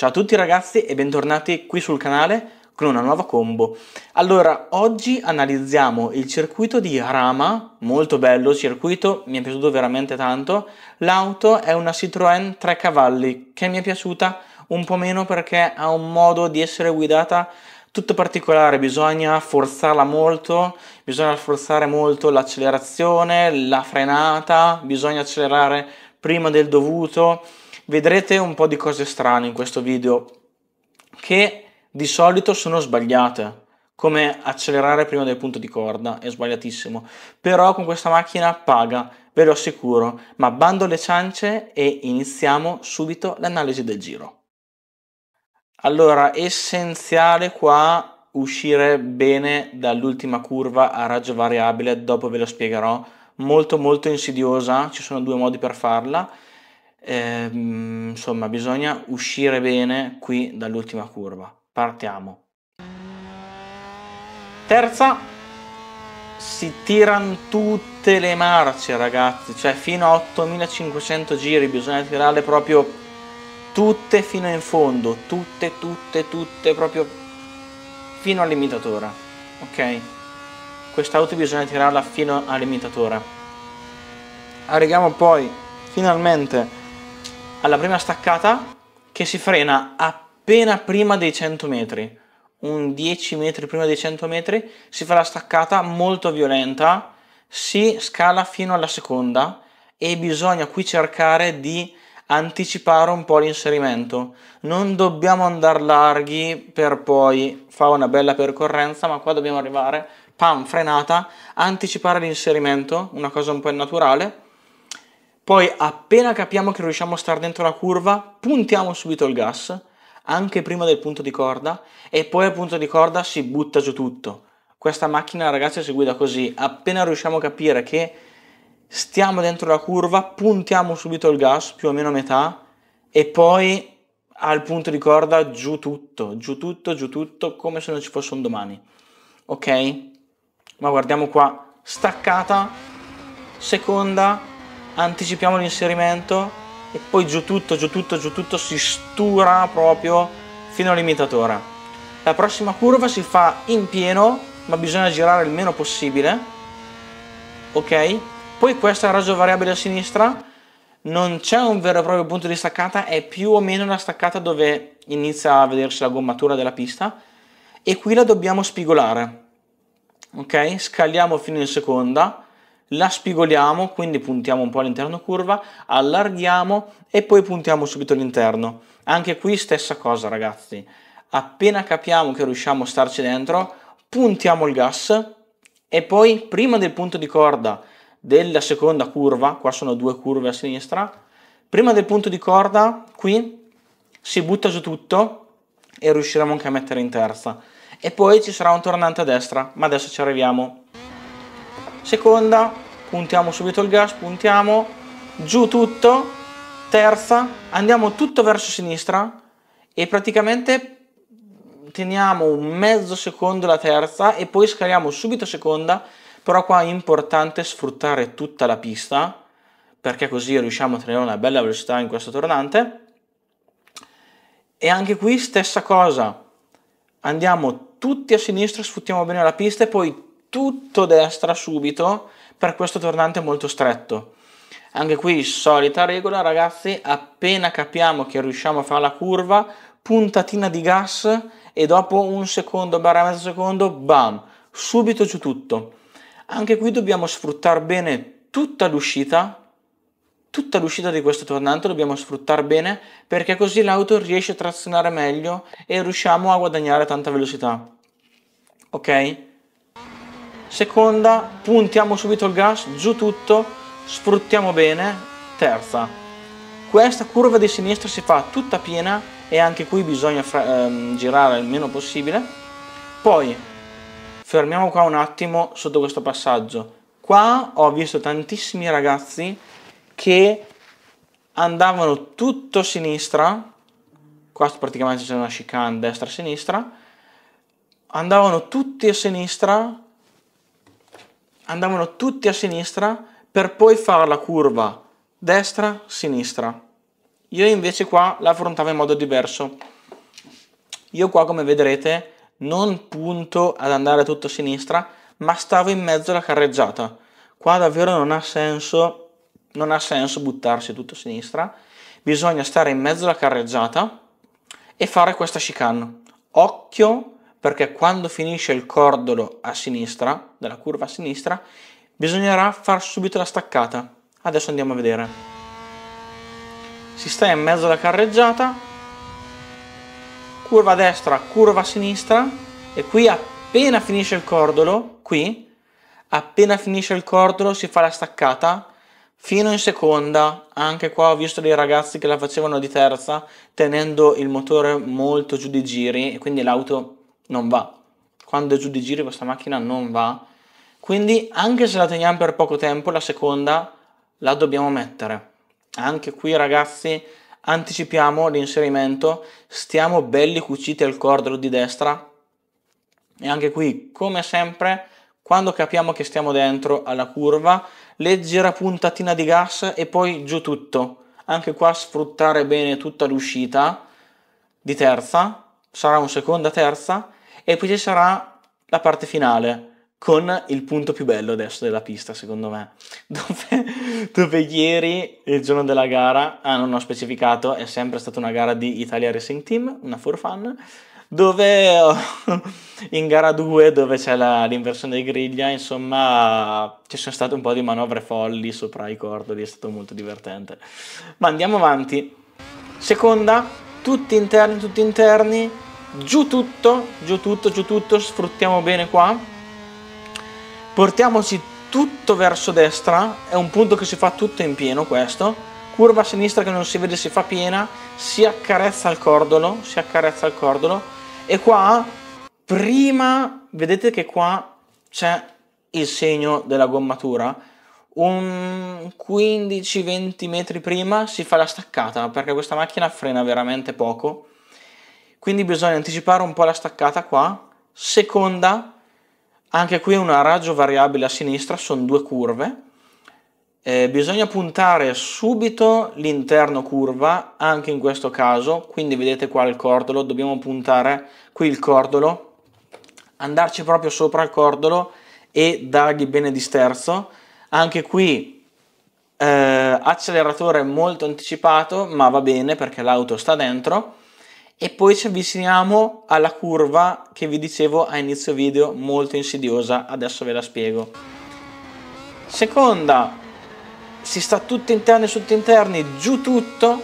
Ciao a tutti ragazzi e bentornati qui sul canale con una nuova combo. Allora, oggi analizziamo il circuito di Rama, molto bello il circuito, mi è piaciuto veramente tanto. L'auto è una Citroën 3 cavalli che mi è piaciuta un po' meno perché ha un modo di essere guidata tutto particolare, bisogna forzarla molto, bisogna forzare molto l'accelerazione, la frenata, bisogna accelerare prima del dovuto vedrete un po' di cose strane in questo video che di solito sono sbagliate come accelerare prima del punto di corda, è sbagliatissimo. Però con questa macchina paga, ve lo assicuro, ma bando le ciance e iniziamo subito l'analisi del giro. Allora, essenziale qua uscire bene dall'ultima curva a raggio variabile, dopo ve lo spiegherò, molto molto insidiosa, ci sono due modi per farla Ehm, insomma, bisogna uscire bene qui dall'ultima curva. Partiamo. Terza, si tirano tutte le marce, ragazzi. Cioè, fino a 8500 giri bisogna tirarle proprio tutte fino in fondo. Tutte, tutte, tutte, proprio fino all'imitatore. Ok? Quest'auto bisogna tirarla fino all'imitatore. Arriviamo poi, finalmente, alla prima staccata che si frena appena prima dei 100 metri, un 10 metri prima dei 100 metri, si fa la staccata molto violenta, si scala fino alla seconda e bisogna qui cercare di anticipare un po' l'inserimento. Non dobbiamo andare larghi per poi fare una bella percorrenza, ma qua dobbiamo arrivare, pam, frenata, anticipare l'inserimento, una cosa un po' innaturale poi appena capiamo che riusciamo a stare dentro la curva, puntiamo subito il gas, anche prima del punto di corda, e poi al punto di corda si butta giù tutto. Questa macchina ragazzi si guida così, appena riusciamo a capire che stiamo dentro la curva, puntiamo subito il gas, più o meno a metà, e poi al punto di corda giù tutto, giù tutto, giù tutto, come se non ci fosse un domani. Ok? Ma guardiamo qua, staccata, seconda, anticipiamo l'inserimento e poi giù tutto, giù tutto, giù tutto si stura proprio fino al limitatore. La prossima curva si fa in pieno, ma bisogna girare il meno possibile. Ok? Poi questa è raggio variabile a sinistra, non c'è un vero e proprio punto di staccata, è più o meno la staccata dove inizia a vedersi la gommatura della pista e qui la dobbiamo spigolare. Ok? Scaliamo fino in seconda la spigoliamo, quindi puntiamo un po' all'interno curva, allarghiamo e poi puntiamo subito all'interno. Anche qui stessa cosa ragazzi, appena capiamo che riusciamo a starci dentro, puntiamo il gas e poi prima del punto di corda della seconda curva, qua sono due curve a sinistra, prima del punto di corda qui si butta su tutto e riusciremo anche a mettere in terza. E poi ci sarà un tornante a destra, ma adesso ci arriviamo seconda, puntiamo subito il gas, puntiamo, giù tutto, terza, andiamo tutto verso sinistra e praticamente teniamo un mezzo secondo la terza e poi scaliamo subito seconda, però qua è importante sfruttare tutta la pista perché così riusciamo a tenere una bella velocità in questo tornante. E anche qui stessa cosa, andiamo tutti a sinistra, sfruttiamo bene la pista e poi tutto destra subito per questo tornante molto stretto. Anche qui solita regola ragazzi, appena capiamo che riusciamo a fare la curva, puntatina di gas e dopo un secondo, barra mezzo secondo, bam, subito giù tutto. Anche qui dobbiamo sfruttare bene tutta l'uscita, tutta l'uscita di questo tornante dobbiamo sfruttare bene perché così l'auto riesce a trazionare meglio e riusciamo a guadagnare tanta velocità. Ok? seconda puntiamo subito il gas giù tutto sfruttiamo bene terza questa curva di sinistra si fa tutta piena e anche qui bisogna ehm, girare il meno possibile poi fermiamo qua un attimo sotto questo passaggio qua ho visto tantissimi ragazzi che andavano tutto a sinistra qua praticamente c'è una chicane destra-sinistra andavano tutti a sinistra andavano tutti a sinistra per poi fare la curva destra-sinistra. Io invece qua la affrontavo in modo diverso. Io qua, come vedrete, non punto ad andare tutto a sinistra, ma stavo in mezzo alla carreggiata. Qua davvero non ha senso, non ha senso buttarsi tutto a sinistra. Bisogna stare in mezzo alla carreggiata e fare questa chicane. Occhio perché quando finisce il cordolo a sinistra, della curva a sinistra, bisognerà far subito la staccata. Adesso andiamo a vedere. Si sta in mezzo alla carreggiata, curva a destra, curva a sinistra e qui appena finisce il cordolo, qui, appena finisce il cordolo si fa la staccata fino in seconda, anche qua ho visto dei ragazzi che la facevano di terza tenendo il motore molto giù di giri e quindi l'auto non va. Quando è giù di giri questa macchina non va. Quindi anche se la teniamo per poco tempo, la seconda la dobbiamo mettere. Anche qui ragazzi anticipiamo l'inserimento, stiamo belli cuciti al cordolo di destra e anche qui come sempre quando capiamo che stiamo dentro alla curva leggera puntatina di gas e poi giù tutto anche qua sfruttare bene tutta l'uscita di terza sarà un seconda terza e poi ci sarà la parte finale con il punto più bello adesso della pista, secondo me, dove, dove, ieri, il giorno della gara, ah non ho specificato, è sempre stata una gara di Italia Racing Team, una for fun, dove in gara 2, dove c'è l'inversione di griglia, insomma, ci sono state un po' di manovre folli sopra i cordoli, è stato molto divertente. Ma andiamo avanti. Seconda, tutti interni, tutti interni, giù tutto, giù tutto, giù tutto, sfruttiamo bene qua, portiamoci tutto verso destra, è un punto che si fa tutto in pieno questo, curva sinistra che non si vede si fa piena, si accarezza il cordolo, si accarezza il cordolo e qua prima, vedete che qua c'è il segno della gommatura, un 15-20 metri prima si fa la staccata perché questa macchina frena veramente poco quindi bisogna anticipare un po' la staccata qua, seconda, anche qui una raggio variabile a sinistra, sono due curve, eh, bisogna puntare subito l'interno curva, anche in questo caso, quindi vedete qua il cordolo, dobbiamo puntare qui il cordolo, andarci proprio sopra il cordolo e dargli bene di sterzo, anche qui eh, acceleratore molto anticipato, ma va bene perché l'auto sta dentro, e poi ci avviciniamo alla curva che vi dicevo a inizio video molto insidiosa adesso ve la spiego seconda si sta tutti interni sotto interni giù tutto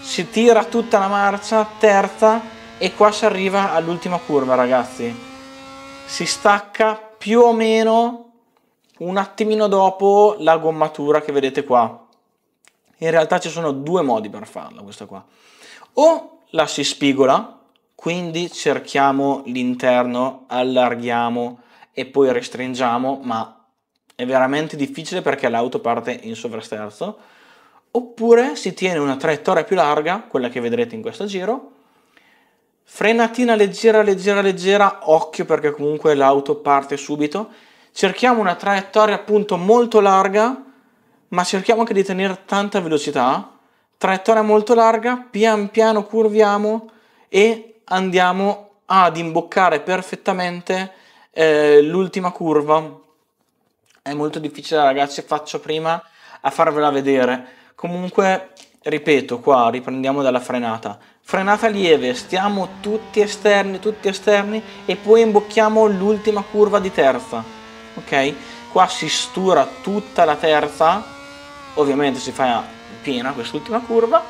si tira tutta la marcia terza e qua si arriva all'ultima curva ragazzi si stacca più o meno un attimino dopo la gommatura che vedete qua in realtà ci sono due modi per farla questa qua o la si spigola, quindi cerchiamo l'interno, allarghiamo e poi restringiamo, ma è veramente difficile perché l'auto parte in sovrasterzo. Oppure si tiene una traiettoria più larga, quella che vedrete in questo giro, frenatina leggera, leggera, leggera, occhio perché comunque l'auto parte subito, cerchiamo una traiettoria appunto molto larga, ma cerchiamo anche di tenere tanta velocità traiettoria molto larga, pian piano curviamo e andiamo ad imboccare perfettamente eh, l'ultima curva. È molto difficile ragazzi, faccio prima a farvela vedere. Comunque, ripeto qua, riprendiamo dalla frenata. Frenata lieve, stiamo tutti esterni, tutti esterni e poi imbocchiamo l'ultima curva di terza. Ok? Qua si stura tutta la terza ovviamente si fa piena quest'ultima curva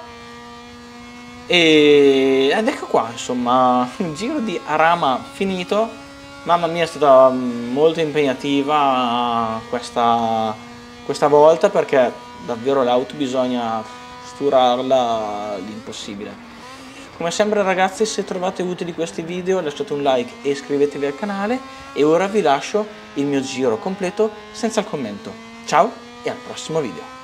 e, ed ecco qua insomma un giro di Arama finito mamma mia è stata molto impegnativa questa, questa volta perché davvero l'auto bisogna sturarla l'impossibile come sempre ragazzi se trovate utili questi video lasciate un like e iscrivetevi al canale e ora vi lascio il mio giro completo senza il commento. Ciao e al prossimo video!